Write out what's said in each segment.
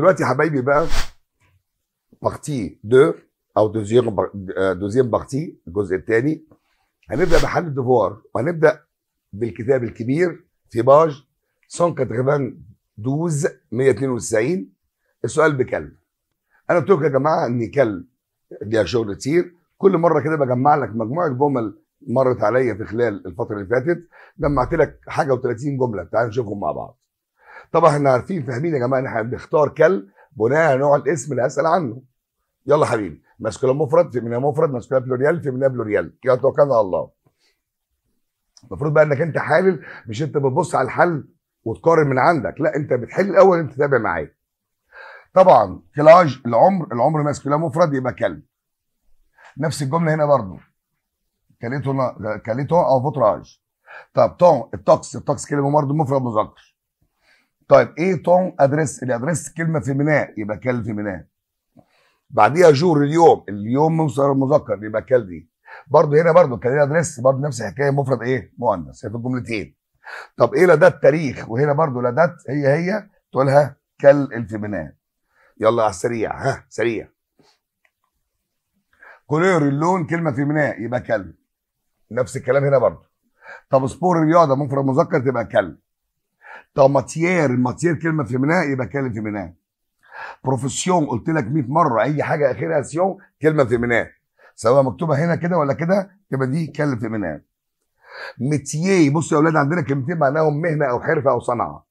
ودلوقتي حبايبي بقى بارتي دو او دوزيام دوزيام بارتي الجزء الثاني هنبدا بحل الديفوار وهنبدا بالكتاب الكبير في باج 192 192 السؤال بكلب انا قلت لكم يا جماعه ان كلب ليها شغل كتير كل مره كده بجمع لك مجموعه جمل مرت عليا في خلال الفتره اللي فاتت جمعت لك حاجه و30 جمله تعال نشوفهم مع بعض طبعا احنا عارفين فاهمين يا جماعه ان احنا بنختار كل بناء على نوع الاسم اللي هسال عنه يلا حبيبي ماسكولا مفرد في منها مفرد ماسكولا بلوريال في منها بلوريال يلا توكلنا على الله المفروض بقى انك انت حالل مش انت بتبص على الحل وتقارن من عندك لا انت بتحل الاول انت تتابع معايا طبعا كلاج العمر العمر ماسكولا مفرد يبقى كل نفس الجمله هنا برضو كاليتو كاليتو او فوتراج طب طون الطقس الطقس كلمه برضه مفرد مذكر طيب ايه تون ادريس الادريس كلمه في ميناء يبقى كال ميناء بعديها جور اليوم اليوم مصدر مذكر يبقى كال دي برضه هنا برضه كان ادريس برضه نفس الحكايه مفرد ايه مؤنث هي في الجملتين طب ايه لدات تاريخ وهنا برضه لدات هي هي تقولها كال ميناء يلا على السريع ها سريع كولير اللون كلمه في ميناء يبقى كال نفس الكلام هنا برضه طب سبور الرياضه مفرد مذكر تبقى كال طب ماتيير الماتيير كلمه في فيميناء يبقى كلمه فيميناء بروفيسيون قلت لك 100 مره اي حاجه اخرها سيون كلمه في فيميناء سواء مكتوبه هنا كده ولا كده تبقى دي كلمه فيميناء ميتيه بص يا اولاد عندنا كلمتين معناهم مهنه او حرفه او صنعه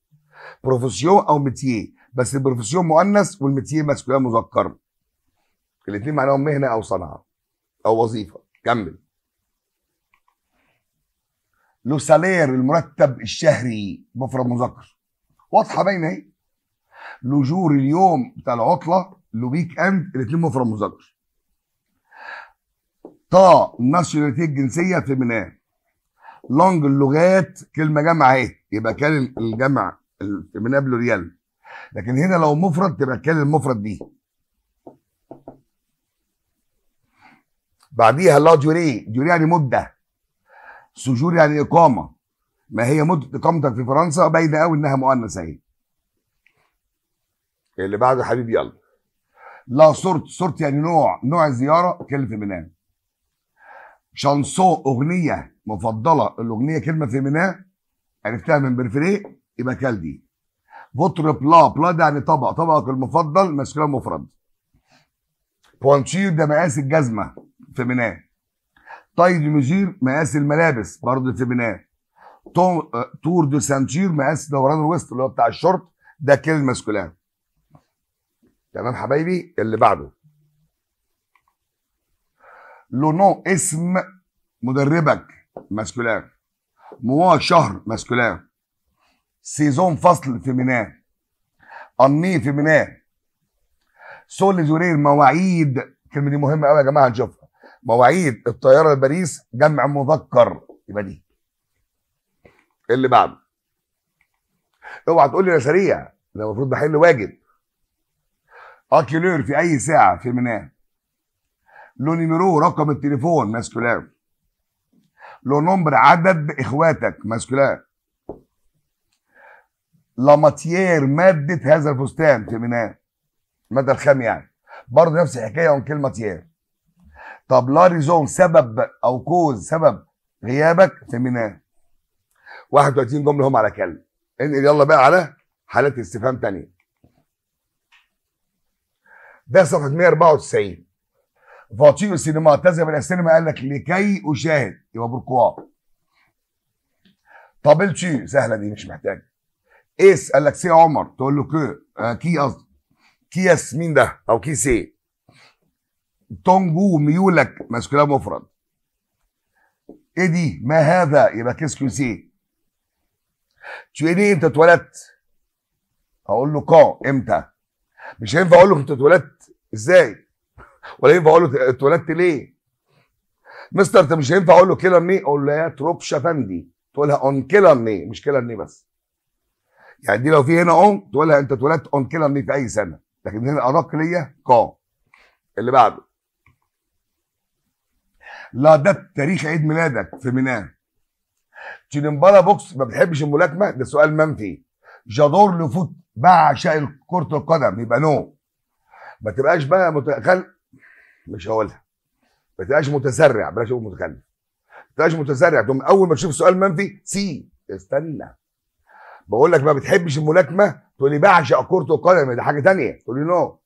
بروفيسيون او ميتيه بس البروفيسيون مؤنث والميتيه ماسكولين مذكر الاثنين معناهم مهنه او صنعه او وظيفه كمل لو سالير المرتب الشهري مفرد مذكر واضحه باينه اهي له اليوم بتاع العطله لو ويك اند الاثنين مفرد مذكر طا ناشوناليتي الجنسيه في فيمينان لونج اللغات كلمه جمع اهي يبقى كان الجمع الفيمينان بلوريال لكن هنا لو مفرد تبقى كان المفرد دي بعديها لا جوري جوري يعني مده سجور يعني اقامه ما هي مده اقامتك في فرنسا باينه أوي انها مؤنثه اهي اللي بعده حبيبي يلا لا صورت صورت يعني نوع نوع زياره كلمه ميناء شانسون اغنيه مفضله الاغنيه كلمه في ميناء عرفتها من برفري يبقى كالدي فوتر بلا بلا ده يعني طبق طبقك المفضل مسكونه مفرد بوانتير ده مقاس الجزمه في ميناء تاي دي مقاس الملابس برضه سيبناه آه، تور دو سانتير مقاس دوران الوسط اللي هو بتاع الشورت ده كل الماسكولان تمام حبايبي اللي بعده لونو اسم مدربك ماسكولان موا شهر ماسكولان سيزون فصل في ميناء اني في ميناء سول زورير مواعيد الكلمه دي مهمه قوي يا جماعه هنشوفها مواعيد الطياره لباريس جمع مذكر يبقى دي إيه اللي بعده اوعى تقول لي انا سريع ده المفروض بحل واجب اكيلور في اي ساعه في ميناء لو نيميرو رقم التليفون ماسكولان لو نمبر عدد اخواتك ماسكولان لاماتيير ماده هذا الفستان في ميناء الماده الخام يعني برضه نفس الحكايه عن كلمه ماتيير طب لا ريزون سبب او كوز سبب غيابك فيمينان 31 جمله هم على كل انقل يلا بقى على حالات استفهام ثانيه ده صفحه 194 فاتيو السينما تذهب الى السينما قال لك لكي اشاهد يبقى بركوار طابلتشي سهله دي مش محتاجه اس قال لك سي عمر تقول له كو آه، كي قصدي كي مين ده او كي سي تونجو وميولك ماسكولا مفرد ايه دي ما هذا يبقى كيسكو سي تشيني دي انت اتولدت اقول له كان امتى مش هينفع اقول له انت اتولدت ازاي ولا ينفع اقول له اتولدت ليه مستر انت مش هينفع اقول له كيلر مي اقول له يا تروبش افندي تقولها اون كيلر مي مش كيلر مي بس يعني دي لو في هنا اون تقولها انت اتولدت اون كيلر مي في اي سنه لكن هنا اراك ليا كان اللي بعده لا ده تاريخ عيد ميلادك في ميناء تشيلمبالا بوكس ما بتحبش الملاكمه ده سؤال منفي جادور لفوت بعشق كره القدم يبقى نو ما تبقاش بقى متخلف مش هقولها ما تبقاش متسرع بلاش اقول متخلف ما تبقاش متسرع تقوم اول ما تشوف سؤال منفي سي استنى بقول لك ما بتحبش الملاكمه تقول لي بعشق كره القدم ده حاجه ثانيه تقول لي نو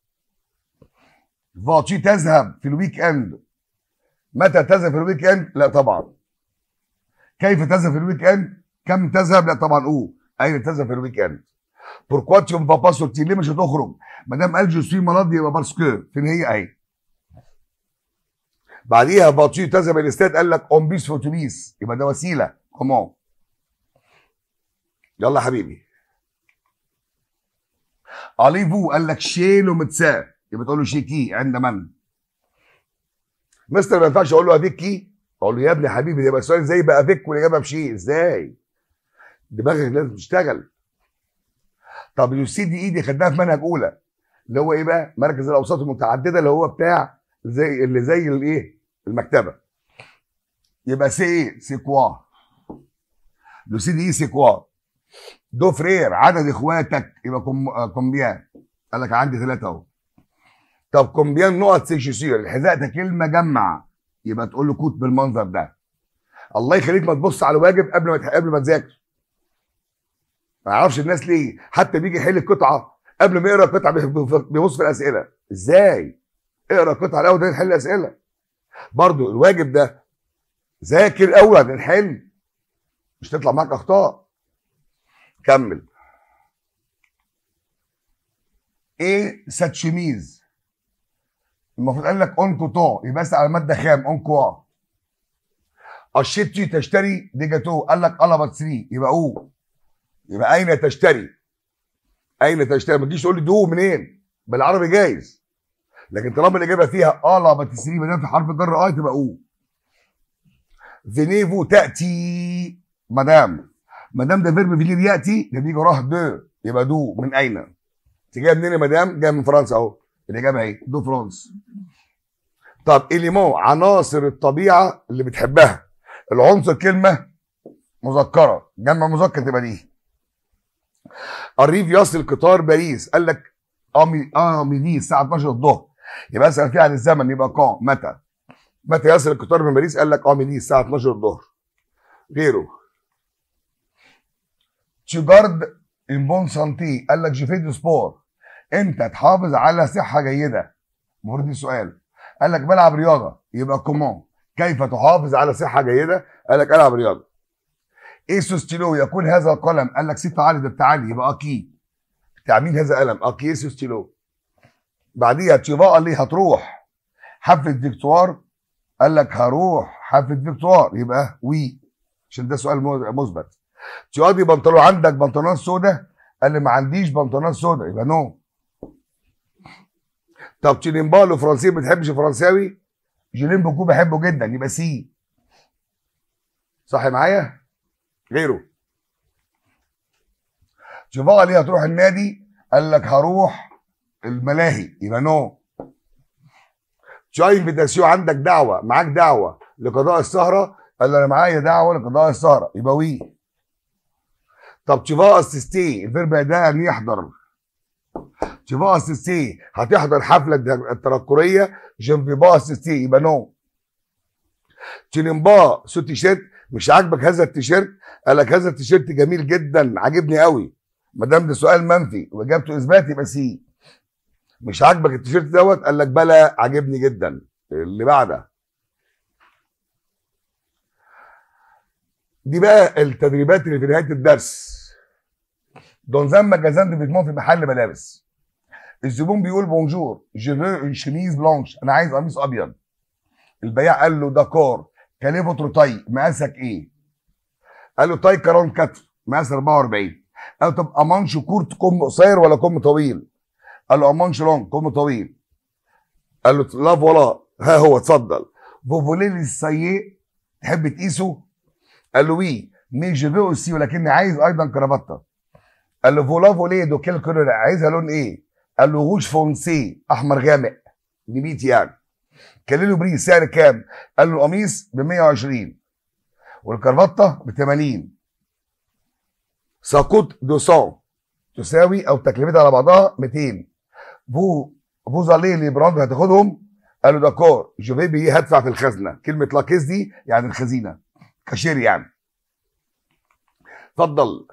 فاتشي تذهب في الويك اند متى تذهب في الويك اند؟ لا طبعا. كيف تذهب في الويك اند؟ كم تذهب؟ لا طبعا او اين أيوة، تذهب في الويك اند؟ بوركواتيو بابا سورتي ليه مش هتخرج؟ ما دام قال جو سوي مرض يبقى بارسكو فين هي اهي. بعديها باتشي تذهب الاستاد قال لك اون بيس فوتوبيس يبقى ده وسيله كومون. يلا حبيبي. اليفو قال لك شيلو متساب يبقى تقول له شيكي عند من؟ مستر ما ينفعش اقول له افيك كي اقول له يا ابني حبيبي ده يبقى السؤال ازاي بقى افيك والاجابه بشيء ازاي دماغك لازم تشتغل طب يو سي دي اي دي خدناها في منهج اولى اللي هو ايه بقى مركز الاوساط المتعدده اللي هو بتاع زي اللي زي الايه المكتبه يبقى سي ايه كوا لو سي دي اي كوا دو فرير عدد اخواتك يبقى كومبيان قال لك عندي ثلاثه اهو طب كومبيان نقط سيشيسير الحذاء ده كلمه جمع يبقى تقول له كوت بالمنظر ده الله يخليك ما تبص على الواجب قبل ما قبل ما تذاكر ما يعرفش الناس ليه حتى بيجي يحل القطعه قبل ما يقرا القطعه بيبص في الاسئله ازاي اقرا القطعه الاول ده تحل الاسئله برضو الواجب ده ذاكر الاول عشان حل مش تطلع معاك اخطاء كمل ايه ساتشيميز المفروض قال لك اون كوتون يبقى على ماده خام اون كوا الشتي تشتري دي جاتو قال لك قلبت 3 يبقى او يبقى اين تشتري اين تشتري ما تجيش تقول لي دو منين بالعربي جايز لكن طالما الاجابه فيها قلبت 3 ما دام في حرف جر اي آه، تبقى او فينيفو تاتي مدام مدام ده فيرب فيلير ياتي ده بيجي وراه دو يبقى دو من اين؟ جايه منين يا مدام؟ جايه من فرنسا اهو الاجابه ايه؟ دو فرانس طب اليمون عناصر الطبيعه اللي بتحبها العنصر كلمه مذكره جمع مذكر تبقى دي الريف يصل قطار باريس قال لك امي امي دي الساعه 12 الظهر يبقى اسال فيه عن الزمن يبقى كون متى متى يصل القطار من باريس قال لك امي دي الساعه 12 الظهر غيره تشيجارد ان بون سانتي قال لك جيفي سبور انت تحافظ على صحه جيده المفروض دي سؤال قال لك بلعب رياضه يبقى كومون كيف تحافظ على صحه جيده قال لك العب رياضه ايه ستيلو يقول هذا القلم قال لك عالي ده التعالي يبقى اكي تعمل هذا قلم اكي ستيلو بعديها بعديها قال لي هتروح حفله فيكتوار قال لك هروح حفله فيكتوار يبقى وي عشان ده سؤال مثبت تيادي بنطلون عندك بنطلونات سوداء قال لي ما عنديش بنطلونات سوداء يبقى نو طب تشيلينبالو فرنسي ما بتحبش فرنساوي جيلين بوكو بحبه جدا يبقى سي صح معايا غيره جيفارا ليه هتروح النادي قال لك هروح الملاهي يبقى نو جاي انفيتاسيون عندك دعوه معاك دعوه لقضاء السهره قال انا معايا دعوه لقضاء السهره يبقى وي طب تشيفا اسيستي الفيرب ده يعني يحضر جيباس سي هتحضر حفله التنكريه جيمباس سي يبقى نو تشيلمبا سو تيشيرت مش عاجبك هذا التيشيرت قال لك هذا التيشيرت جميل جدا عاجبني قوي ما دام ده سؤال منفي واجابته اثبات يبقى سي مش عاجبك التيشيرت دوت قال لك بلا عاجبني جدا اللي بعده دي بقى التدريبات اللي في نهايه الدرس دون زامبا جازاندو بيتمون في محل ملابس الزبون بيقول بونجور جو فو شيميز بلانش انا عايز قميص ابيض البياع قال له داكور كاليفو تروتاي مقاسك ايه؟ قال له تاي كارون كتف مقاس 44 قال له طب امانش كورت كم قصير ولا كم طويل؟ قال له امانش لونج كم طويل قال له لا فوالا ها هو اتفضل فوفوليل السيء تحب تقيسه؟ قال له وي مي جو سي ولكني عايز ايضا كرافته قال له فولا فولي دو كيل كولور عايزها لون ايه؟ قال له غوش فونسي احمر غامق 100 يعني كان له بريس سعر كام؟ قال له القميص ب 120 والكرفته ب 80 ساكوت دو سون تساوي او تكلفتها على بعضها 200 فو فوزالي زالي براند هتاخدهم قال له داكور جوفي إيه، بي هدفع في الخزنه كلمه لاكيز دي يعني الخزينه كاشير يعني اتفضل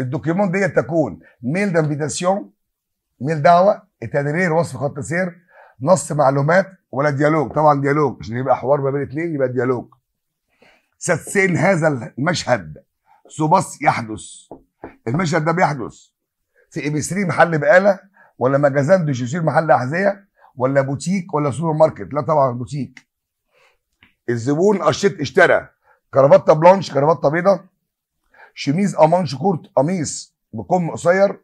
الدوكيومون ديت تكون ميل دانفيتاسيون ميل دعوه تقرير وصف خط سير نص معلومات ولا ديالوج طبعا ديالوج عشان يبقى حوار ما بين اثنين يبقى ديالوج ستسين هذا المشهد سوباس يحدث المشهد ده بيحدث في 3 محل بقاله ولا مجازان دو محل احذيه ولا بوتيك ولا سوبر ماركت لا طبعا بوتيك الزبون قشيت اشترى كرافته بلانش كرافته بيضه شميز امانش كورت قميص بكم قصير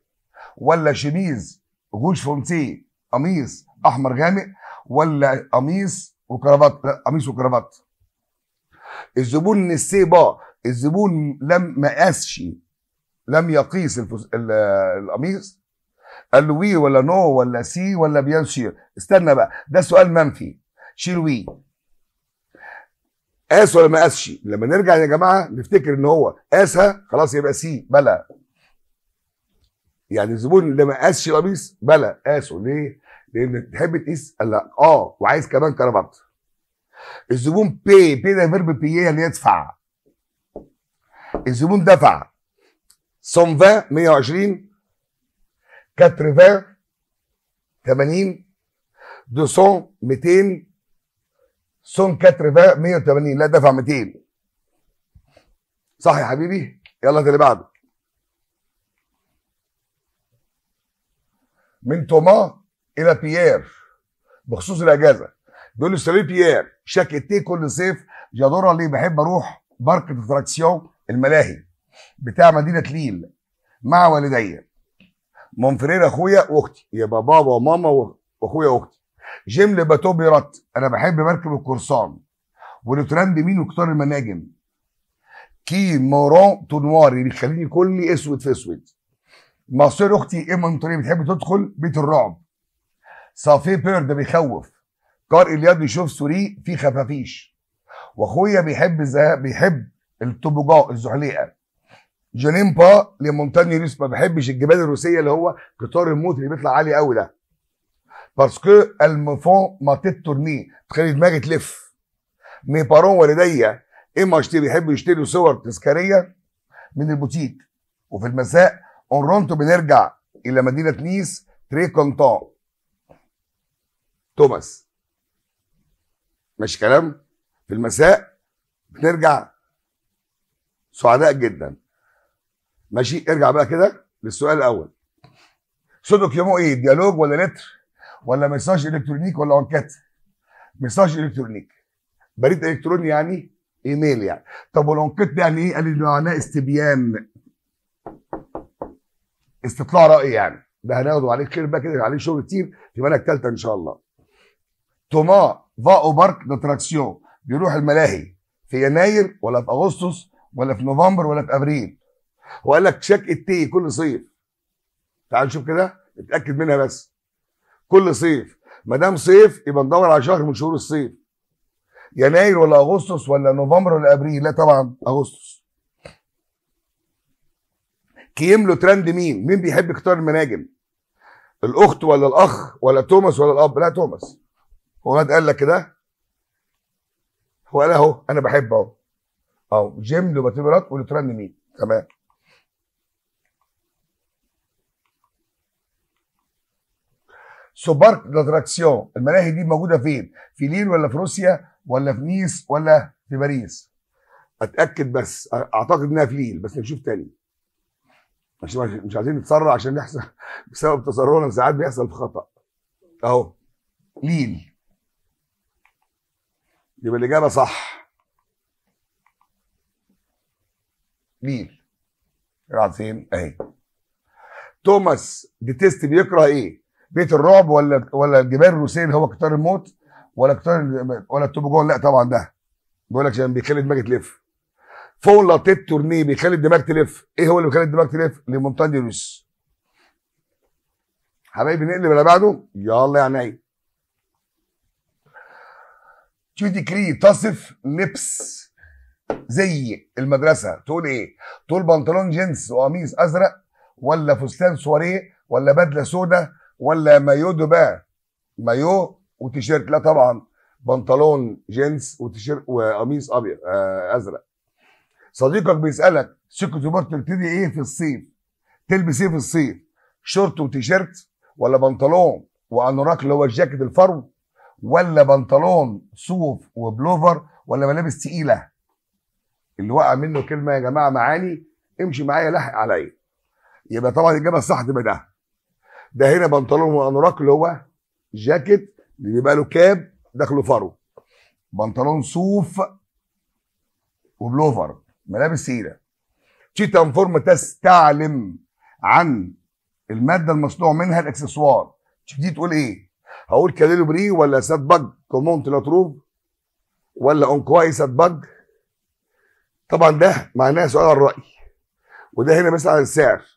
ولا شميز غوش فونتيه قميص احمر غامق ولا قميص وكرافات لا قميص وكرافات الزبون نسي با الزبون لم مقاسش لم يقيس القميص قال له وي ولا نو ولا سي ولا بيان شير استنى بقى ده سؤال منفي شير وي قاس ولا ما قاسش لما نرجع يا جماعه نفتكر ان هو قاسها خلاص يبقى سي بلا يعني الزبون اللي ما قاسش القميص بلا قاسه ليه؟ لان تحب تقيس قال لك اه وعايز كمان كرافات الزبون بي بي ده فيرب بي يعني اللي يدفع الزبون دفع سون فان 120 كاتر فان 80 200 200 سون كاتريفا 180 لا دفع 200 صح يا حبيبي يلا اللي بعده من توما الى بيير بخصوص الاجازه بيقول لي سالي بيير شاكيتي كل صيف جدورة ليه بحب اروح بارك ديتراكسيون الملاهي بتاع مدينه ليل مع والدي مونفرير اخويا واختي يبقى بابا وماما واخويا واختي جيم لباتو بيرات انا بحب مركب القرصان ونوتران بمين وكتار المناجم كي موران اللي بيخليني كلي اسود في اسود مصير اختي ايما انطوني بتحب تدخل بيت الرعب صافي بير ده بيخوف كار الياد يشوف سوري في خفافيش واخويا بيحب بيحب التوبوجا الزحليقه جنيمبا لمونتاني ريس ما بحبش الجبال الروسيه اللي هو قطار الموت اللي بيطلع عالي قوي ده باسكو المفون me font تخلي دماغي تلف مي بارون والديا اما اشتري بيحبوا يشتروا صور تذكاريه من البوتيك وفي المساء اورونتو بنرجع الى مدينه نيس تري كونتون توماس ماشي كلام في المساء بنرجع سعداء جدا ماشي ارجع بقى كده للسؤال الاول صدق يومه ايه ديالوج ولا لتر ولا مساج الكترونيك ولا انكت مساج الكترونيك بريد الكتروني يعني ايميل يعني طب والانكت يعني ايه قال لي معناه استبيان استطلاع راي يعني ده هناخد عليه خير بقى كده عليه شغل كتير في بالك ثالثه ان شاء الله توما فا او بارك داتراكسيون بيروح الملاهي في يناير ولا في اغسطس ولا في نوفمبر ولا في ابريل وقال لك شك التي كل صيف تعال نشوف كده اتاكد منها بس كل صيف ما دام صيف يبقى ندور على شهر من شهور الصيف يناير ولا اغسطس ولا نوفمبر ولا ابريل لا طبعا اغسطس كيم له ترند مين مين بيحب يختار المناجم الاخت ولا الاخ ولا توماس ولا الاب لا توماس هو قال لك كده هو قال اهو انا بحب اهو اهو جيم لوباتيبرات ترند مين تمام سو بارك داتراكسيون الملاهي دي موجوده فين؟ في ليل ولا في روسيا ولا في نيس ولا في باريس؟ اتاكد بس اعتقد انها في ليل بس نشوف تاني مش مش عايزين نتسرع عشان نحصل بسبب تسرعنا ساعات بيحصل في خطا اهو ليل يبقى الاجابه صح ليل العظيم فين اهي توماس ديتست بيكره ايه بيت الرعب ولا ولا الجبال الروسيه اللي هو قطار الموت ولا قطار ولا التوبجون لا طبعا ده بيقول لك عشان بيخلي دماغك تلف فوق لطيت تورنيه بيخلي الدماغ تلف ايه هو اللي بيخلي الدماغ تلف لمونتان دي لويس حبايبي نقلب اللي بعده يلا يا عيني تيودي كري تصف لبس زي المدرسه تقول ايه تقول بنطلون جينز وقميص ازرق ولا فستان سواريه ولا بدله سوداء ولا مايو دو بان مايو وتيشيرت لا طبعا بنطلون جينز وتيشيرت وقميص ابيض آه ازرق صديقك بيسالك سكت وبر تبتدي ايه في الصيف تلبس ايه في الصيف شورت وتيشيرت ولا بنطلون وانوراك اللي هو الجاكيت الفرو ولا بنطلون صوف وبلوفر ولا ملابس تقيله اللي وقع منه كلمه يا جماعه معاني امشي معايا لحق عليا يبقى طبعا الاجابه الصح تبقى ده ده هنا بنطلون وانوراك اللي هو جاكيت اللي بيبقى له كاب داخله فرو بنطلون صوف وبلوفر ملابس سيرة تشيتا فورم تستعلم عن الماده المصنوع منها الاكسسوار تيجي تقول ايه هقول كاليبري ولا سات بج كومونت لاتروب ولا اونكواي سات بج طبعا ده معناه سؤال الراي وده هنا مثلا عن السعر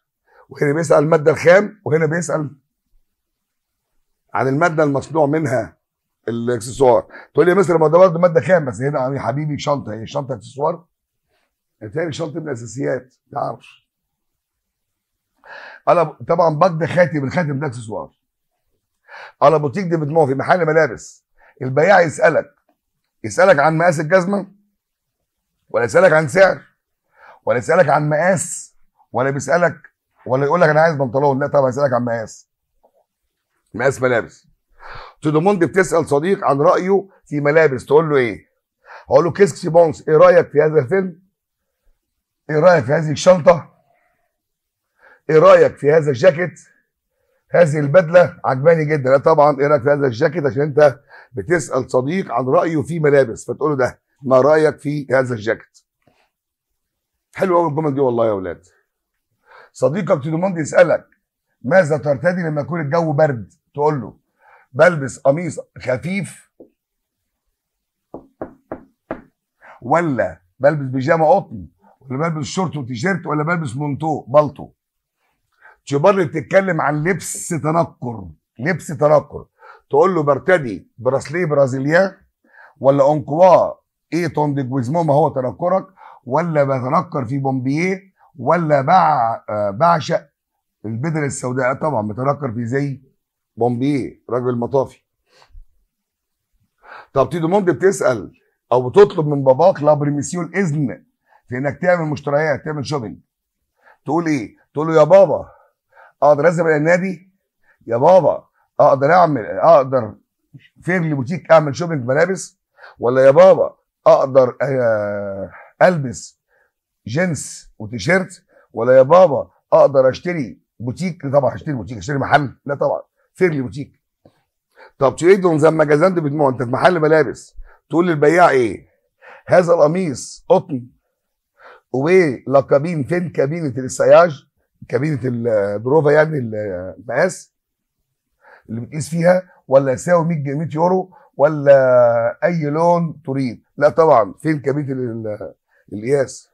وهنا بيسال الماده الخام وهنا بيسال عن الماده المصنوع منها الاكسسوار تقول لي يا مستر ما ده برضه ماده خام بس هنا يا حبيبي شنطه هي الشنطه اكسسوار تاني شنطه من الاساسيات ما تعرفش انا طبعا بجد خاتم الخاتم ده اكسسوار انا بوتيك دي بدموع في محل ملابس البياع يسالك يسالك عن مقاس الجزمه ولا يسالك عن سعر ولا يسالك عن مقاس ولا بيسالك ولا يقول لك انا عايز بنطلون لا طب هسالك عن مقاس مقاس ملابس تودوموند بتسال صديق عن رايه في ملابس تقول له ايه اقول له كيسكس بونس ايه رايك في هذا الفيلم ايه رايك في هذه الشنطه ايه رايك في هذا الجاكيت هذه البدله عجباني جدا لا طبعا ايه رايك في هذا الجاكيت عشان انت بتسال صديق عن رايه في ملابس فتقول له ده ما رايك في هذا الجاكيت حلو قوي الجمل دي والله يا اولاد صديقك تيدوموند يسالك ماذا ترتدي لما يكون الجو برد تقول له بلبس قميص خفيف ولا بلبس بيجامه قطن ولا بلبس شورت وتيشيرت ولا بلبس مونتو بلطو تشيبارلي بتتكلم عن لبس تنكر لبس تنكر تقول له برتدي براسليه برازيليان ولا انكوا ايه توندك ما هو تنكرك ولا بتنكر في بومبييه ولا بع... آه، بعشق البدل السوداء آه، طبعا متنكر في زي بومبيه راجل المطافي طب تيدو مونت بتسال او بتطلب من باباك لابريميسيون الاذن في انك تعمل مشتريات تعمل شوبينج تقول ايه تقول له يا بابا اقدر اذهب الى النادي يا بابا اقدر اعمل اقدر فيرلي بوتيك اعمل شوبينج ملابس ولا يا بابا اقدر آه، البس جنس وتيشيرت ولا يا بابا اقدر اشتري بوتيك طبعا هشتري بوتيك اشتري محل لا طبعا فيرلي بوتيك طب تريدون زم جزنت بدموع انت في محل ملابس تقول للبياع ايه هذا القميص قطن وايه كابين فين كابينه السياج كابينه البروفا يعني المقاس اللي بتقيس فيها ولا يساوي 100 100 يورو ولا اي لون تريد لا طبعا فين كابينه القياس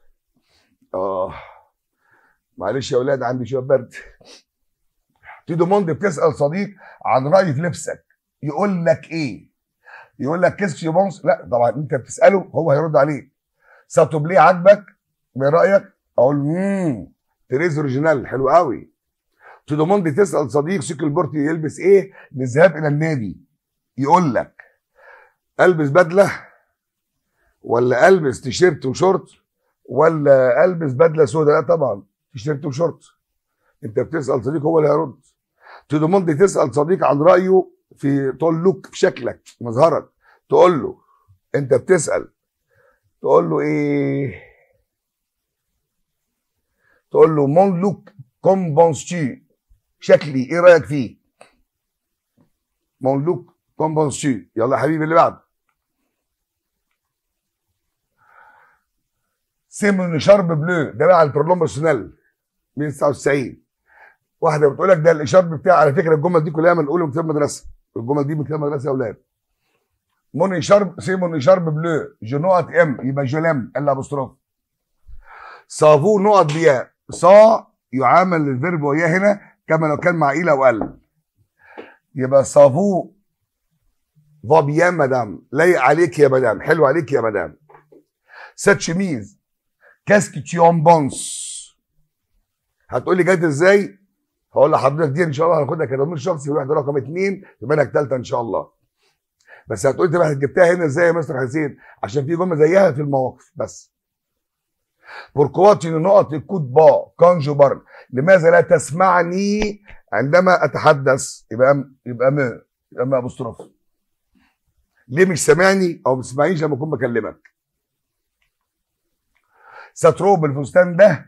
اه معلش يا اولاد عندي شويه برد تيدوموند بتسال صديق عن رايه في لبسك يقول لك ايه يقول لك كيس في بونس لا طبعا انت بتساله هو هيرد عليك ساتوب ليه عاجبك من رايك اقول امم تريز اوريجينال حلو قوي تيدوموند تسال صديق سيكل بورتي يلبس ايه للذهاب الى النادي يقول لك البس بدله ولا البس تيشيرت وشورت ولا البس بدله سوداء لا طبعا تيشيرت وشورت انت بتسال صديق هو اللي هيرد تدوموندي تسال صديق عن رايه في تقول لوك في شكلك مظهرك تقول له انت بتسال تقول له ايه تقول له مون لوك كوم بونستي شكلي ايه رايك فيه مون لوك كوم بونستي يلا يا حبيبي اللي بعده سيمون شارب بلو ده بقى على من 199 واحده بتقول لك ده الاشارب بتاع على فكره الجمل دي كلها من اولى من كتاب مدرسه الجمل دي من كتاب مدرسه يا اولاد موني شارب سيمون شارب بلو جو نقط ام يبقى جولام بصراف صافو نقط بياء صا يعامل للفيرب ويا هنا كما لو كان مع او قل يبقى صافو فابيان مدام لايق عليك يا مدام حلو عليك يا مدام ست شميز كاسك تشيون بونس هتقول لي جت ازاي؟ هقول لحضرتك دي ان شاء الله هناخدها كتمويل شخصي واحده رقم اثنين في منهج ثالثه ان شاء الله. بس هتقول لي جبتها هنا ازاي يا مستر حسين؟ عشان في جمله زيها في المواقف بس. بوركواتي نقط الكود با بار لماذا لا تسمعني عندما اتحدث يبقى يبقى م يبقى م ابوستروف ليه مش سامعني او ما بتسمعنيش لما اكون بكلمك ساتروب الفستان ده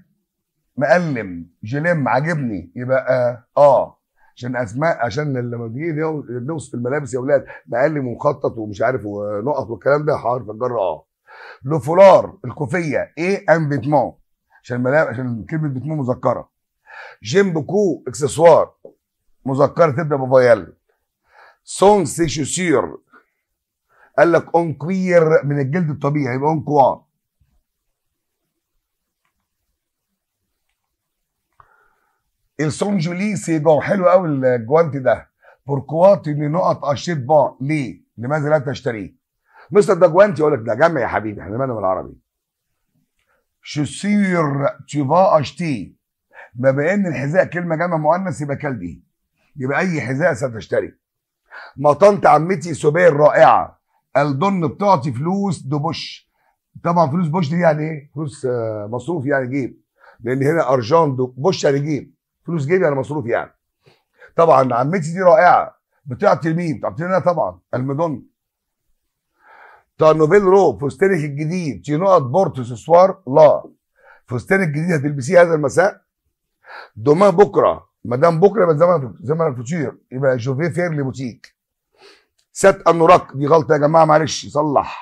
مقلم جلم عاجبني يبقى آه،, اه عشان اسماء عشان لما بيجي نوصف الملابس يا اولاد مقلم ومخطط ومش عارف ونقط والكلام ده حرف الجر اه لو فولار الكوفيه ايه ان بيتمون عشان ملابس عشان كلمه بيتمون مذكره جيم بوكو اكسسوار مذكره تبدا بفايل سون سي شوسير قال لك اون كوير من الجلد الطبيعي يبقى اون كوار السونج ليه سيجا حلو قوي الجوانتي ده بوركواتي لنقط اشيت با ليه؟ لماذا لا تشتريه؟ مستر ده جوانتي يقول لك ده جمع يا حبيبي احنا مالنا بالعربي شسير تيفا اشتي ما بين الحذاء كلمه جمع مؤنث يبقى كلبي يبقى اي حذاء ستشتري مطنت عمتي سوبير رائعه الدن بتعطي فلوس دبوش طبعا فلوس بوش دي يعني ايه؟ فلوس آه، مصروف يعني جيب لان هنا ارجان دو بوش يعني جيب فلوس جيبي انا مصروف يعني طبعا عمتي دي رائعه بتعطي لمين؟ بتعطي لنا طبعا المدن طيب، نوفيل رو فستانك الجديد تي نقط بورتو سسوار لا فستانك الجديد هتلبسيه هذا المساء دوما بكره مدام بكره يبقى زمن زمن الفوتير يبقى جوفي فيرلي بوتيك سات انوراك دي غلطه يا جماعه معلش صلح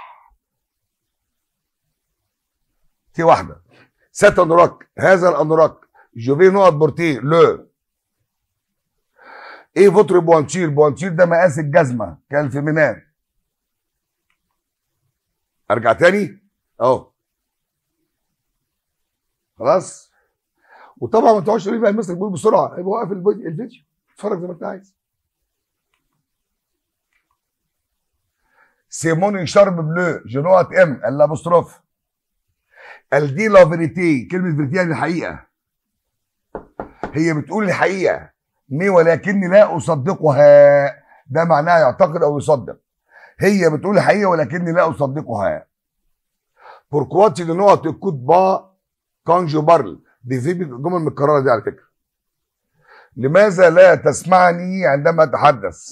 في واحده سات انوراك هذا الانوراك Je vais nous apporter le Et votre بوانتير بوانتير ده مقاس الجزمه gazma, quel ارجع تاني اهو خلاص وطبعا ما تقعدش تقول بقى المسلك بيقول بسرعه ابقى وقف الفيديو اتفرج زي ما انت عايز سيموني شارب بلو جنوات ام الابوستروف الدي فيريتي كلمه فيريتي يعني الحقيقه هي بتقول الحقيقه مي ولكني لا اصدقها ده معناها يعتقد او يصدق هي بتقول الحقيقه ولكني لا اصدقها Por quanto de não écoute pas quand je parle دي في جمل متكرره دي على فكره لماذا لا تسمعني عندما اتحدث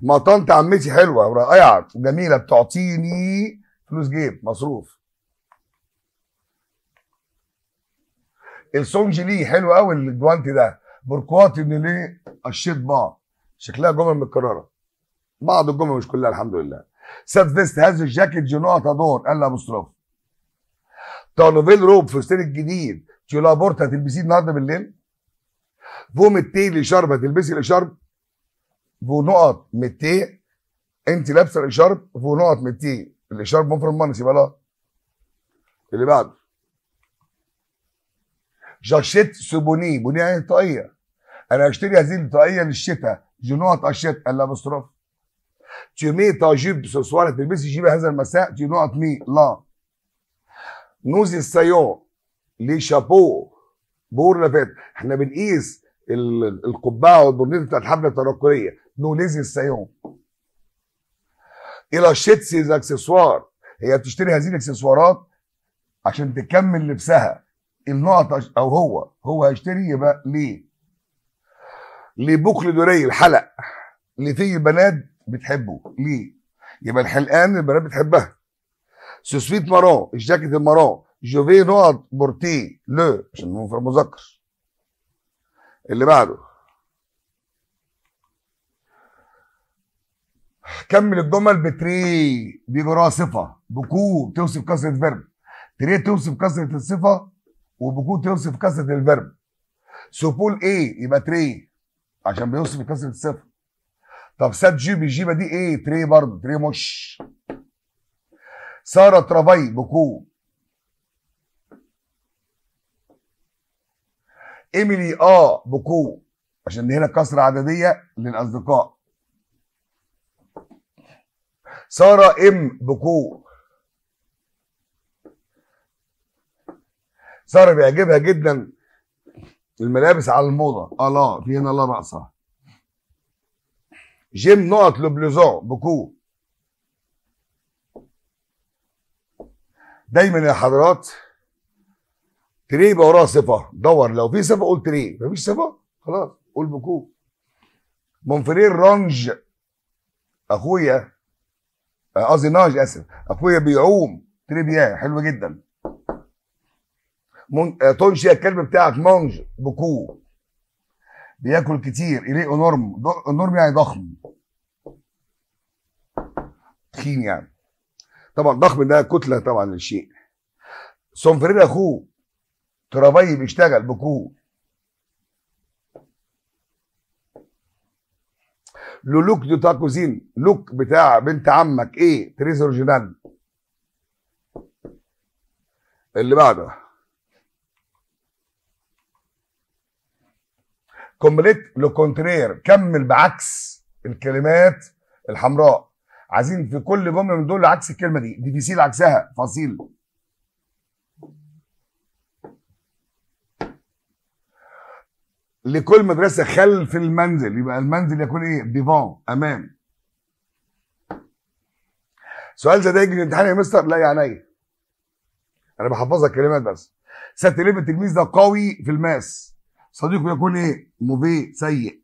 ما طنط عمتي حلوه ورائعه وجميله بتعطيني فلوس جيب مصروف السونج ليه حلو قوي الجوانتي ده بركوات ان ليه الشيط بعض شكلها جمل متكرره بعض الجمل مش كلها الحمد لله ساد فيست هاز الجاكيت جنوع تدور قال لها مصطفى تانوفيل روب فستان الجديد تشولابورت هتلبسيه النهارده بالليل فو التي الاشارب هتلبسي الاشارب فو نقط متي انت لابسه الاشارب فو نقط متي الاشارب مفرد مانس يبقى لا اللي بعده جاشيت سوبوني بوني يعني طاقية أنا أشتري هذه الطاقية للشتاء جنوها أشيت ألا بصرف تيمي تاجيب سوسوار تلبسي جيب هذا المساء تينوات مي لا نوزي السيو لي شابو بور لافيت احنا بنقيس القبعه والبرنيطة بتاعت الحمله التنكريه نونيزي السيون الى شيتسي الاكسسوار هي بتشتري هذه الاكسسوارات عشان تكمل لبسها النقط او هو هو هيشتري يبقى ليه لبوكل دوري الحلق اللي فيه البنات بتحبه ليه يبقى الحلقان البنات بتحبها سوسفيت مارون الجاكيت المارون جوفي نقط بورتي لو عشان هو في المذكر اللي بعده كمل الجمل بتري بيجي صفه بكو توصف كسره فيرب تري توصف كسره الصفه وبيكون توصف كسره الفيرب سبول ايه يبقى تري عشان بيوصف كسره الصفر طب سات بي جيبة دي ايه تري برضه تري مش ساره ترافاي بكو ايميلي اه بكو عشان دي هنا كسره عدديه للاصدقاء ساره ام بكو ساره بيعجبها جدا الملابس على الموضه اه لا في هنا لا ناقصه جيم نقط لبلوزون بكو دايما يا حضرات تري يبقى وراها صفه دور لو في صفه قول تري مفيش صفه خلاص قول بكو مونفرير رانج اخويا آه، قصدي ناج اسف اخويا بيعوم تريبياه حلوه جدا مون... آه، تونشي الكلب بتاعك مونج بكو بياكل كتير اليه انورم انورم يعني ضخم تخين يعني طبعا ضخم ده كتله طبعا للشيء سونفرير اخوه ترابي بيشتغل لو لولوك دو تاكوزين لوك بتاع بنت عمك ايه تريزر اورجينال اللي بعده كومبليت لو كونترير كمل بعكس الكلمات الحمراء عايزين في كل جمله من دول عكس الكلمه دي ديفيسيل عكسها فصيل لكل مدرسه خلف المنزل يبقى المنزل يكون ايه ديفون امام سؤال زي ده يجي في الامتحان يا مستر لا يا انا بحفظها الكلمات بس ليه التجميز ده قوي في الماس صديق يكون ايه موفي سيء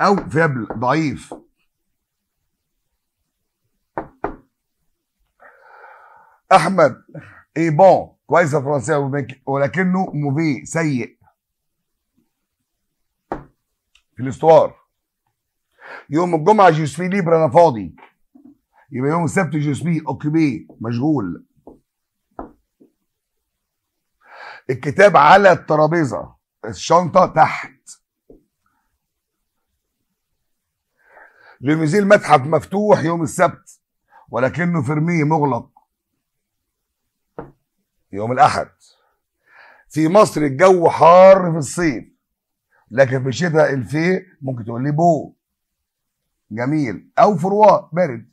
او فيبل ضعيف احمد اي بون كويس الفرنسية ولكنه موفي سيء في الاستوار يوم الجمعه جوسفي ليبر انا فاضي يبقى يوم السبت جوسفي اوكيبي مشغول الكتاب على الترابيزه الشنطه تحت لميزيل المتحف مفتوح يوم السبت ولكنه فيرميه مغلق يوم الاحد في مصر الجو حار في الصيف لكن في الشتاء الفي ممكن تقول لي بو جميل او فروا بارد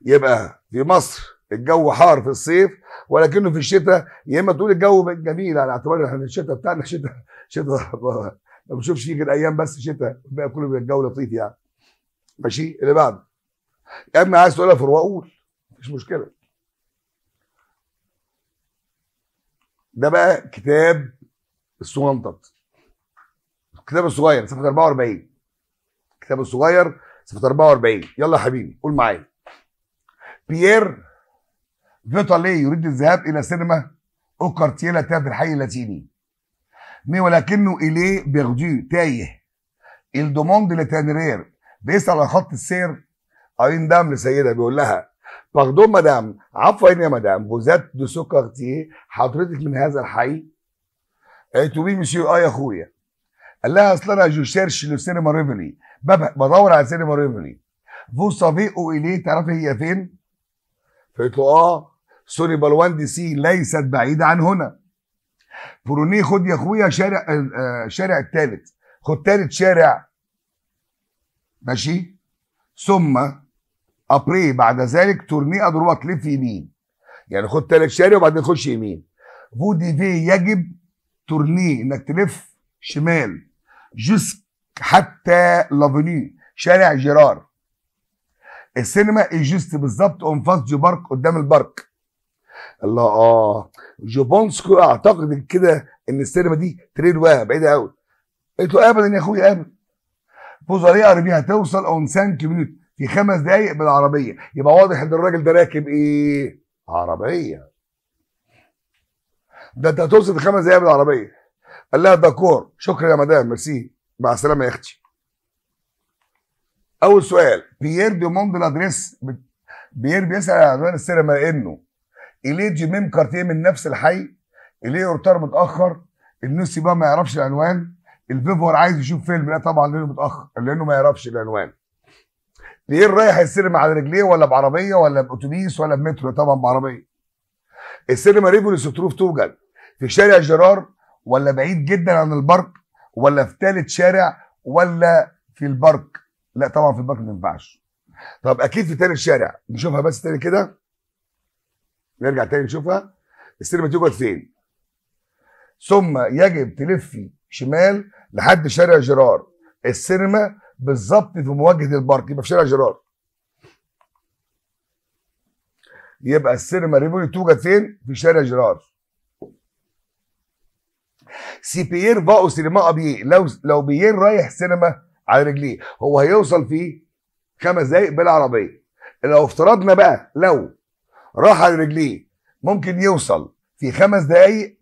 يبقى في مصر الجو حار في الصيف ولكنه في الشتاء يا اما تقول الجو جميل على اعتبار احنا الشتاء بتاعنا شتاء شتاء ما بنشوفش يجي غير ايام بس شتاء بقى كله بيبقى الجو لطيف يعني ماشي اللي بعده يا اما عايز تقولها في رواق قول مفيش مشكله ده بقى كتاب الصغنطط الكتاب الصغير صفحه 44 الكتاب الصغير صفحه 44 يلا يا حبيبي قول معايا بيير فيتالي يريد الذهاب إلى سينما أوكارتيلا في الحي اللاتيني مي ولكنه إليه بيردو تايه الدوموند لتانرير بيسأل على خط السير أين دام لسيدة بيقول لها باردون مدام عفوا يا مدام بوزات دو سوكارتيه حضرتك من هذا الحي قالت له مين مسيو اه يا اخويا قال لها اصل انا جو سيرش لو سينما ريفلي بدور على سينما ريفلي فو سافي او الي تعرفي هي فين؟ فقلت له اه سوري بلوان سي ليست بعيدة عن هنا برونيه خد يا اخويا شارع آه, آه، الثالث خد ثالث شارع ماشي ثم ابري بعد ذلك تورني ادروا تلف يمين يعني خد ثالث شارع وبعدين خش يمين فو دي في يجب تورني انك تلف شمال جسك حتى لافوني شارع جيرار السينما جست بالظبط اون فاس دي بارك قدام البارك الله اه جوبونسكو اعتقد كده ان السينما دي تريد واه بعيده قوي قلت له ابدا يا اخويا ابدا علي عربي هتوصل سان كوميونيتي في خمس دقايق بالعربيه يبقى واضح ان الراجل ده راكب ايه عربيه ده انت هتوصل في خمس دقايق بالعربيه قال لها داكور شكرا يا مدام ميرسي مع السلامه يا اختي اول سؤال بيير دي موند لادريس بيير بيسال عن عنوان السينما لانه اليه جيميم كارتيه من نفس الحي اليه اورتار متاخر النسي بقى ما يعرفش العنوان الفيفور عايز يشوف فيلم لا طبعا لانه متاخر لانه ما يعرفش العنوان ليه رايح السينما على رجليه ولا بعربيه ولا باتوبيس ولا بمترو طبعا بعربيه السينما ريفولوس تروف توجد في شارع جيرار ولا بعيد جدا عن البرك ولا في ثالث شارع ولا في البرك لا طبعا في البرك ما ينفعش طب اكيد في ثالث شارع نشوفها بس تاني كده نرجع تاني نشوفها السينما توجد فين ثم يجب تلفي شمال لحد شارع جرار السينما بالظبط في مواجهه البارك يبقى في شارع جرار يبقى السينما ريفولي توجد فين في شارع جرار سي بيير إيه باو سينما ابي إيه؟ لو لو بيير إيه رايح سينما على رجليه هو هيوصل في خمس دقايق بالعربيه لو افترضنا بقى لو راح على رجليه ممكن يوصل في خمس دقايق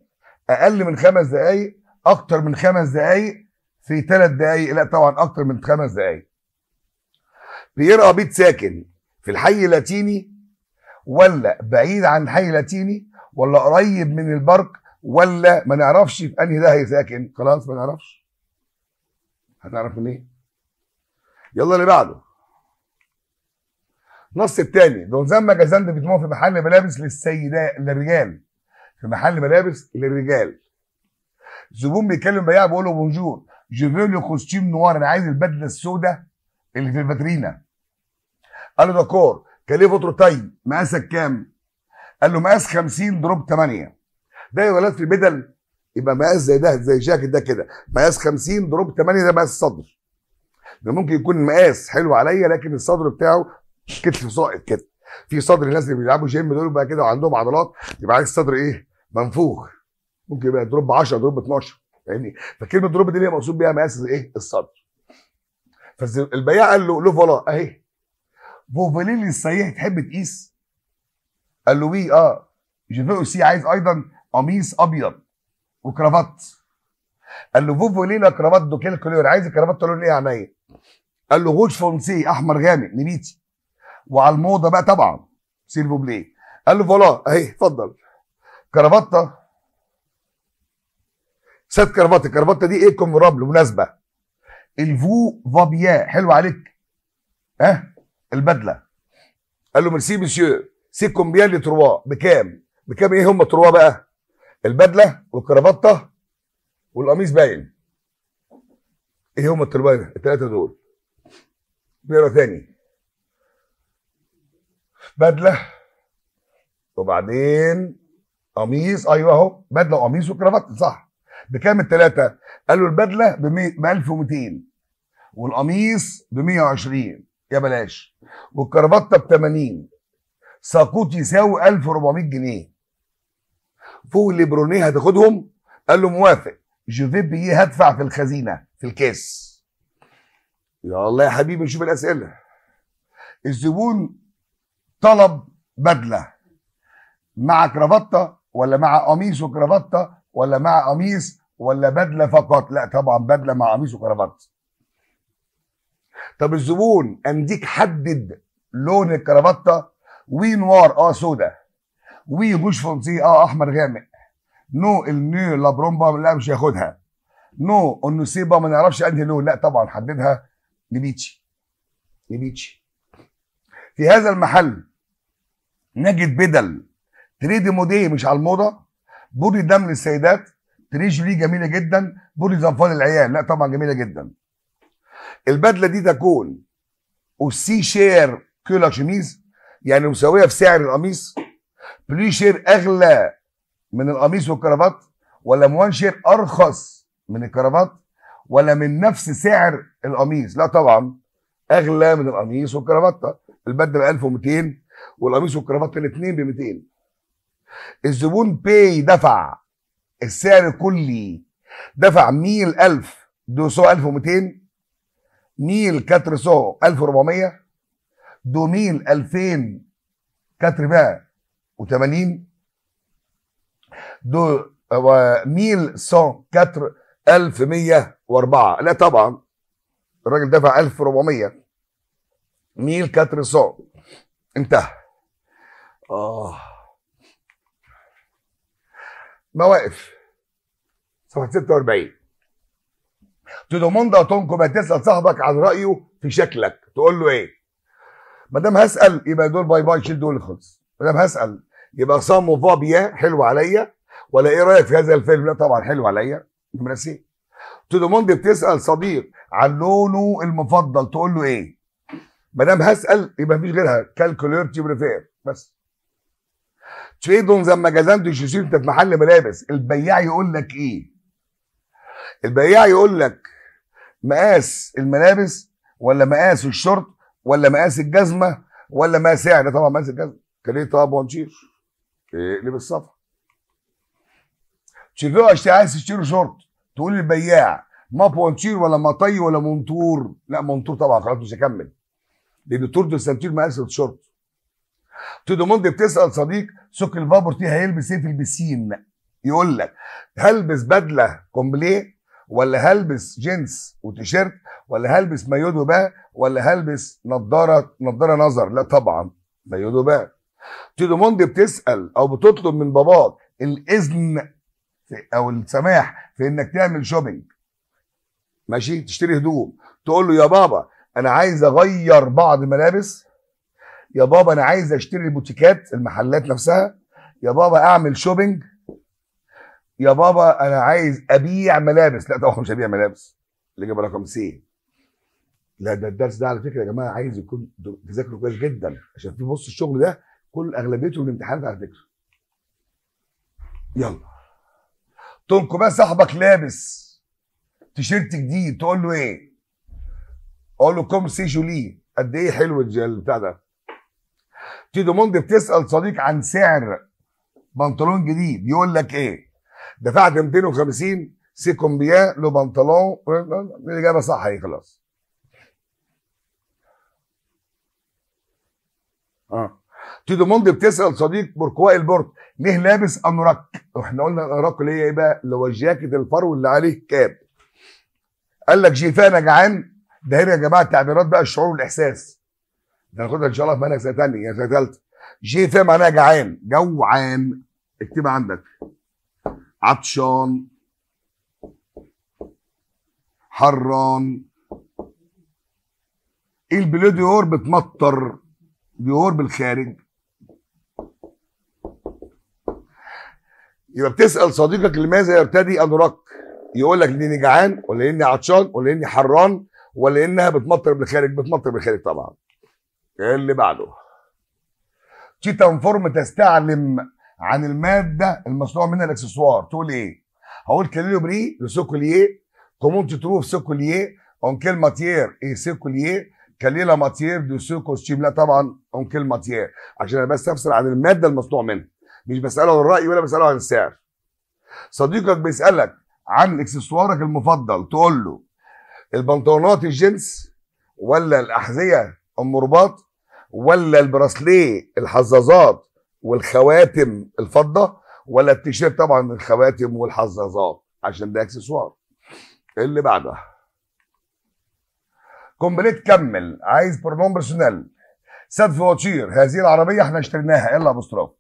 اقل من خمس دقايق اكتر من خمس دقايق في ثلاث دقايق لا طبعا اكتر من خمس دقايق بيرقى بيت ساكن في الحي اللاتيني ولا بعيد عن الحي اللاتيني ولا قريب من البرك ولا ما نعرفش في انهي ده ساكن خلاص ما نعرفش هنعرف منين إيه؟ يلا اللي بعده النص الثاني ده ذم جزند بيتموه في محل ملابس للسيدات للرجال في محل ملابس للرجال زبون بيكلم بياع بيقول له بونجور جيفي لي كوستيم نوار انا عايز البدله السوداء اللي في الفاترينا قال له داكور كان فطر طيب مقاسك كام؟ قال له مقاس 50 ضرب 8 ده يا ولاد في بدل يبقى مقاس زي ده زي الجاكيت ده كده مقاس 50 ضرب 8 ده مقاس الصدر ده ممكن يكون مقاس حلو عليا لكن الصدر بتاعه كتف ساقط كده في صدر الناس اللي بيلعبوا جيم دول بقى كده وعندهم عضلات يبقى عايز الصدر ايه منفوخ ممكن يبقى دروب 10 دروب 12 فاهمني فكلمه دروب دي اللي مقصود بيها مقاس ايه الصدر فالبياع قال له لو فولا اهي فوفالين الصحيح تحب تقيس قال له وي اه جيفيو سي عايز ايضا قميص ابيض وكرافات قال له فوفو ليلا كرافات دوكيل كلور عايز الكرافات تقول له ليه يا عينيا قال له غوش فونسي احمر غامق نبيتي وعلى الموضه بقى طبعا سيلفو بلي قال له فولا اهي اتفضل كرافته سات كرافته الكرافته دي ايه كومورابل مناسبه الفو فابيا حلو عليك ها البدله قال له ميرسي مسيو سي كومبيان لي تروا بكام بكام ايه هم تروا بقى البدله والكرافته والقميص باين ايه هم التربايه الثلاثه دول نقرا تاني بدله وبعدين قميص ايوه اهو بدله وقميص وكرافات صح بكام الثلاثه؟ قالوا البدله ب 1200 والقميص ب 120 يا بلاش والكرافته ب 80 ساقوت يساوي 1400 جنيه فوق اللي برونيه هتاخدهم قال له موافق جوزيف بيه هدفع في الخزينه في الكاس يا الله يا حبيبي نشوف الاسئله الزبون طلب بدله مع كرافته ولا مع قميص وكرافته ولا مع قميص ولا بدله فقط لا طبعا بدله مع قميص وكرافته طب الزبون امديك حدد لون الكرافته وي نوار اه سودا وي غوش فونسي اه احمر غامق نو النيو لابرومبا لا مش هياخدها نو النسيبه ما نعرفش انهي لون لا طبعا حددها لبيتشي لبيتشي في هذا المحل نجد بدل تريدي مودي موديه مش على الموضه بودي دم للسيدات تريج لي جميله جدا بودي زنفان العيال لا طبعا جميله جدا البدله دي تكون اوسي شير كولا شميز يعني مساويه في سعر القميص بلي شير اغلى من القميص والكرافات ولا موان شير ارخص من الكرافات ولا من نفس سعر القميص لا طبعا اغلى من القميص والكرافات البدله ب 1200 والقميص والكرافات الاثنين ب 200 الزبون باي دفع السعر الكلي دفع ميل 1000 دو سو 1200 ميل كتر سو 1400 دو ميل 2000 كتر بقى و80 دو آه، ميل 100 كتر 1104 لا طبعا الراجل دفع 1400 ميل كتر سو انتهى اه مواقف صفحه 46 تدوموندا تونكو تسال صاحبك عن رايه في شكلك تقول له ايه ما دام هسال يبقى دول باي باي شيل دول خلص ما دام هسال يبقى صامو فابيا حلو عليا ولا ايه رايك في هذا الفيلم لا طبعا حلو عليا نمره سي بتسال صديق عن لونه المفضل تقول له ايه ما دام هسال يبقى مفيش غيرها كالكولور تيبريفير بس تريدون ما جزمت جوزيف انت في محل ملابس البياع يقول لك ايه البياع يقول لك مقاس الملابس ولا مقاس الشرط ولا مقاس الجزمه ولا مقاس يعني طبعا مقاس الجزمه كان ايه طبعا بونشير اقلب الصفحه تشيفيو عايز تشتري شورت تقول للبياع ما بونشير ولا مطي ولا منتور لا منتور طبعا خلاص مش هكمل لان تورتو سانتير مقاسه شورت تودوموند بتسال صديق سوق البابورتي هيلبس ايه في البسين يقول لك هلبس بدله كومبليه ولا هلبس جينز وتيشيرت ولا هلبس مايو دوبان ولا هلبس نظاره نظاره نظر لا طبعا مايو دوبان تودوموند بتسال او بتطلب من باباك الاذن او السماح في انك تعمل شوبينج ماشي تشتري هدوم تقول له يا بابا انا عايز اغير بعض الملابس يا بابا انا عايز اشتري البوتيكات المحلات نفسها يا بابا اعمل شوبينج يا بابا انا عايز ابيع ملابس لا طبعا مش هبيع ملابس اللي جاب رقم سي لا ده الدرس ده على فكره يا جماعه عايز يكون تذاكره كويس جدا عشان في نص الشغل ده كل اغلبيته الامتحانات على فكره يلا تنكو بقى صاحبك لابس تيشيرت جديد تقول له ايه اقول له كوم سي جولي قد ايه حلو البتاع ده دوموند بتسال صديق عن سعر بنطلون جديد يقول لك ايه دفعت 250 سي كومبيان لو بنطلون الاجابه صح هي خلاص اه دوموند بتسال صديق بركواء البورت ليه لابس انوراك احنا قلنا انوراك اللي هي ايه بقى اللي هو الجاكيت الفرو اللي عليه كاب قال لك جيفان انا جعان ده هنا يا جماعه التعبيرات بقى الشعور والاحساس ده هناخدها ان شاء الله في منهج سنه ثانيه سنه ثالثه جي في معناها جعان جوعان اكتبها عندك عطشان حران ايه البلو ديور بتمطر ديور بالخارج يبقى بتسال صديقك لماذا يرتدي انوراك يقول لك لاني جعان ولا اني عطشان ولا اني حران ولانها بتمطر بالخارج بتمطر بالخارج طبعا إيه اللي بعده فورم تستعلم عن الماده المصنوع منها الاكسسوار تقول ايه هقول بري لسوكوليه كومونت تروف سوكوليه اون كيل ماتير اي سوكوليه كليلا ماتير دو سوكوستيم لا طبعا اون كيل ماتير عشان انا بستفسر عن الماده المصنوع منها مش بساله عن الراي ولا بساله عن السعر صديقك بيسالك عن اكسسوارك المفضل تقول له البنطلونات الجنس ولا الاحذيه ام رباط ولا البراسليه الحظاظات والخواتم الفضه ولا التيشيرت طبعا الخواتم والحظاظات عشان ده اكسسوار اللي بعدها كومبليت كمل عايز برنون بيرسونال ساد فواتير هذه العربيه احنا اشتريناها يلا ابو ابو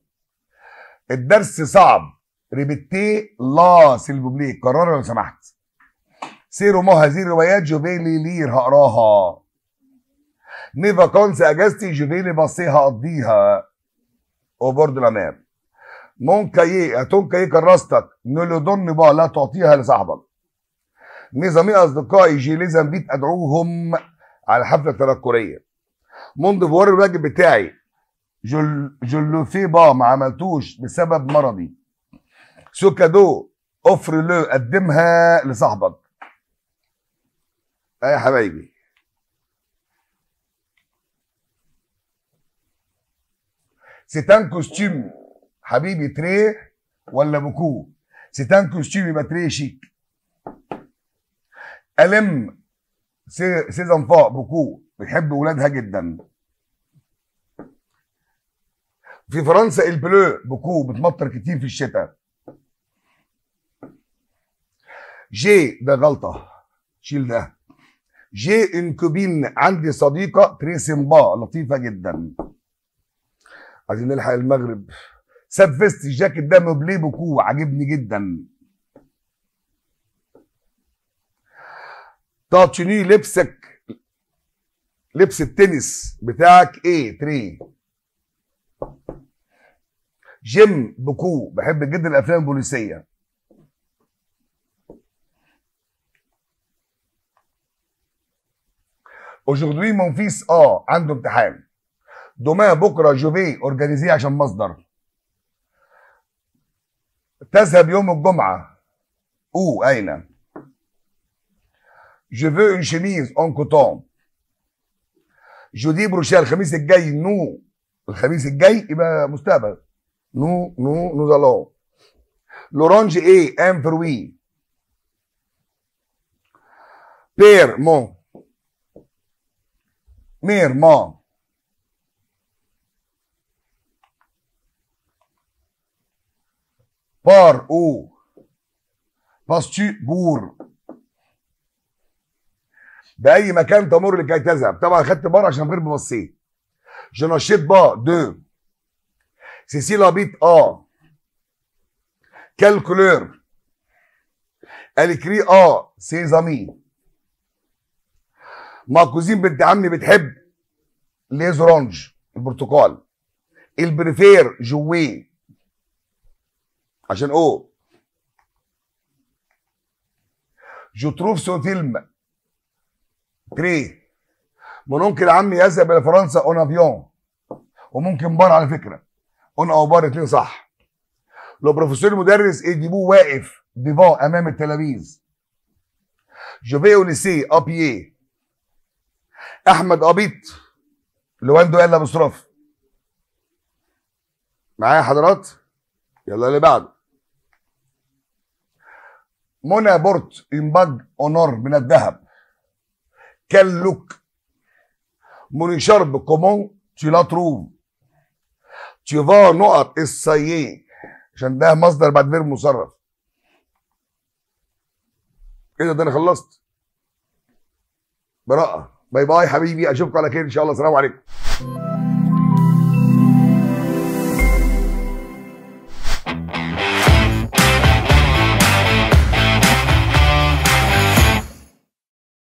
الدرس صعب ريبيتي لا سيلفو بليك قرر لو سمحت سيروا مو هذه الروايات جوفيلي لير هقراها مي فاكونس اجازتي جوفيلي باسي هقضيها او بورد لامير مون كايي اتون كايي كراستك دون با لا تعطيها لصاحبك مي زامي اصدقائي جيليزن بيت ادعوهم على حفله تنكريه منذ بوار الواجب بتاعي جل في با ما عملتوش بسبب مرضي سو كادو اوفر لو قدمها لصاحبك يا حبايبي ستان كوستيم حبيبي تري ولا بوكو ستان كوستيم يبقى تري شيك الم سيزان فا بوكو بتحب ولادها جدا في فرنسا البلو بوكو بتمطر كتير في الشتاء جي ده غلطه شيل ده جي انكوبين عندي صديقه با لطيفه جدا عايزين نلحق المغرب فيست الجاكيت ده مبلي بكو عاجبني جدا تاتشيني لبسك لبس التنس بتاعك ايه تري جيم بكو بحب جدا الافلام البوليسيه اجوردي مونفيس اه عنده امتحان دوما بكره جوفي اورجانيزيه عشان مصدر تذهب يوم الجمعه او اين Je اون une اون كوتون coton. جودي بروشال الخميس الجاي نو الخميس الجاي يبقى مستقبل نو نو نو زالون لورانج ايه ام فروي بير مون Mère, Par où vas tu D'ailleurs, بأي مكان تمر لكي تذهب طبعا خدت عشان غير Je n'achète pas deux. C'est si l'habite A. Quelle couleur Elle écrit A, ses amis. مأكوزين بنت عمي بتحب ليز رونج البرتقال البريفير جوي عشان او جوتروف سو فيلم تري ممكن عمي يذهب الى فرنسا اون افيون وممكن بار على فكره اون او بار اتنين صح لو بروفيسور مدرس يجيبوه واقف ديفون امام التلاميذ جوفي اونيسي ابيي احمد قبيط لواندو قال بصراف معايا حضرات يلا اللي بعده منى بورت ينبج اونور من الذهب كان لوك موني شارب كومون تي فا نقط السيي عشان ده مصدر بعد غير مصرف كده إيه ده انا خلصت براءه باي باي حبيبي اشوفكم على خير ان شاء الله السلام عليكم